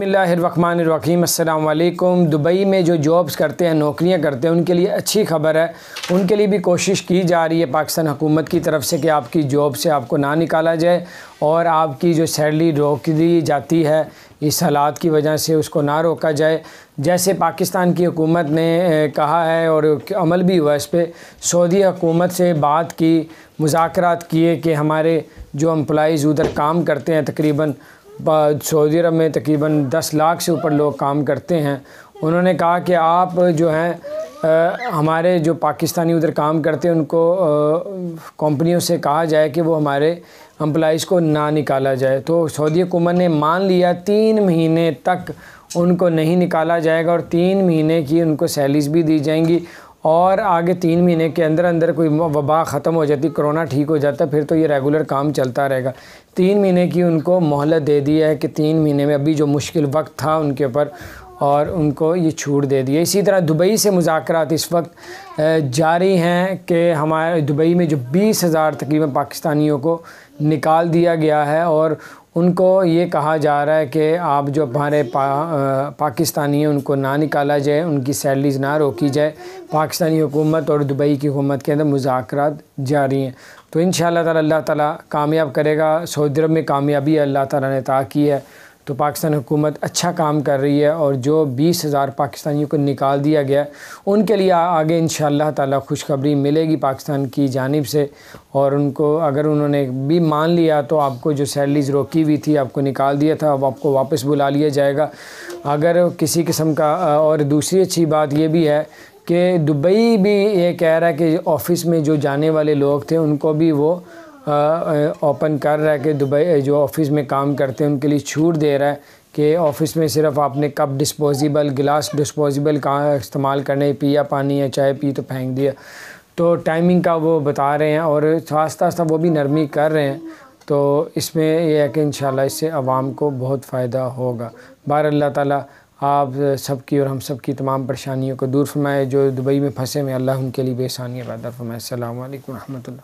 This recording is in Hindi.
बसमीम अल्लाम दुबई में जो जॉब्स करते हैं नौकरियां करते हैं उनके लिए अच्छी खबर है उनके लिए भी कोशिश की जा रही है पाकिस्तान हुकूमत की तरफ से कि आपकी जॉब से आपको ना निकाला जाए और आपकी जो सैलरी रोक दी जाती है इस हालात की वजह से उसको ना रोका जाए जैसे पाकिस्तान की हुकूमत ने कहा है और अमल भी हुआ इस पर सऊदी हुकूमत से बात की मुजाकर किए कि हमारे जो एम्प्लॉज़ उधर काम करते हैं तकरीबन सऊदी अरब में तकरीबन दस लाख से ऊपर लोग काम करते हैं उन्होंने कहा कि आप जो हैं हमारे जो पाकिस्तानी उधर काम करते हैं उनको कंपनियों से कहा जाए कि वो हमारे एम्प्लाइज़ को ना निकाला जाए तो सऊदी हुकूमत ने मान लिया तीन महीने तक उनको नहीं निकाला जाएगा और तीन महीने की उनको सैलरीज भी दी जाएंगी और आगे तीन महीने के अंदर अंदर कोई वबा ख़त्म हो जाती कोरोना ठीक हो जाता फिर तो ये रेगुलर काम चलता रहेगा तीन महीने की उनको मोहलत दे दी है कि तीन महीने में अभी जो मुश्किल वक्त था उनके ऊपर और उनको ये छूट दे दी इसी तरह दुबई से मुजाकर इस वक्त जारी हैं कि हमारे दुबई में जो बीस हज़ार तकरीबन पाकिस्तानियों को निकाल दिया गया है और उनको ये कहा जा रहा है कि आप जो हमारे पा, पाकिस्तानी हैं उनको ना निकाला जाए उनकी सैलरीज ना रोकी जाए पाकिस्तानी हुकूमत और दुबई की हुकूमत के अंदर मुजाकर जारी हैं तो इन शाह तमयाब कामयाब करेगा सऊदी अरब में कामयाबी अल्लाह ताली ने ता की है तो पाकिस्तान हुकूमत अच्छा काम कर रही है और जो बीस हज़ार पाकिस्तानियों को निकाल दिया गया उनके लिए आगे इन ताला खुशखबरी मिलेगी पाकिस्तान की जानब से और उनको अगर उन्होंने भी मान लिया तो आपको जो सैलरीज रोकी हुई थी आपको निकाल दिया था अब आपको वापस बुला लिया जाएगा अगर किसी किस्म का और दूसरी अच्छी बात यह भी है कि दुबई भी ये कह रहा है कि ऑफ़िस में जो जाने वाले लोग थे उनको भी वो ओपन कर रहा है कि दुबई जो ऑफिस में काम करते हैं उनके लिए छूट दे रहा है कि ऑफिस में सिर्फ आपने कप डिस्पोज़िबल गिलास डिस्पोज़िबल का इस्तेमाल करने पिया पानी या चाय पी तो फेंक दिया तो टाइमिंग का वो बता रहे हैं और आस्ता आस्ता वो भी नरमी कर रहे हैं तो इसमें यह है कि इन इससे आवाम को बहुत फ़ायदा होगा बार अल्लाह ताला आप सबकी और हम सब की तमाम परेशानियों को दूर फरमाए जो दुबई में फंसे हुए अल्लाह उनके लिए बेसानी पैदा फरमाए अल्लाम वरहमल